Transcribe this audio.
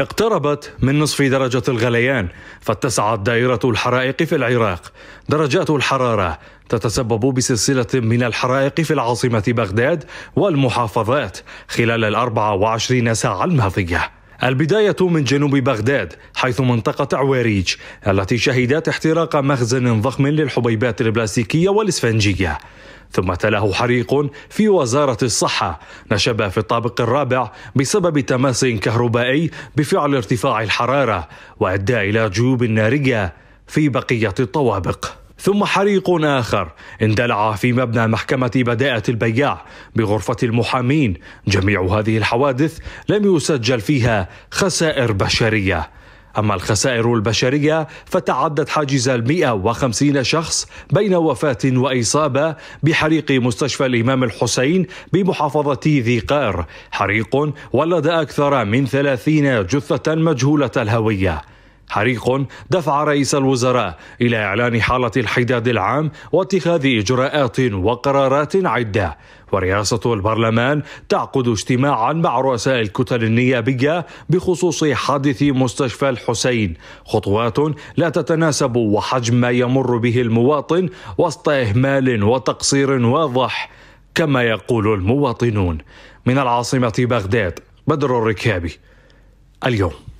اقتربت من نصف درجة الغليان فاتسعت دائرة الحرائق في العراق درجات الحرارة تتسبب بسلسلة من الحرائق في العاصمة بغداد والمحافظات خلال الأربع وعشرين ساعة الماضية البداية من جنوب بغداد حيث منطقة عواريج التي شهدت احتراق مخزن ضخم للحبيبات البلاستيكية والإسفنجية ثم تلاه حريق في وزارة الصحة نشب في الطابق الرابع بسبب تماس كهربائي بفعل ارتفاع الحرارة وأدى إلى جيوب نارية في بقية الطوابق ثم حريق آخر اندلع في مبنى محكمة بداءة البياع بغرفة المحامين جميع هذه الحوادث لم يسجل فيها خسائر بشرية أما الخسائر البشرية فتعدت حاجز المئة 150 شخص بين وفاة وإصابة بحريق مستشفى الإمام الحسين بمحافظة ذي قار حريق ولد أكثر من 30 جثة مجهولة الهوية حريق دفع رئيس الوزراء الى اعلان حاله الحداد العام واتخاذ اجراءات وقرارات عده ورئاسه البرلمان تعقد اجتماعا مع رؤساء الكتل النيابيه بخصوص حادث مستشفى الحسين خطوات لا تتناسب وحجم ما يمر به المواطن وسط اهمال وتقصير واضح كما يقول المواطنون من العاصمه بغداد بدر الركابي اليوم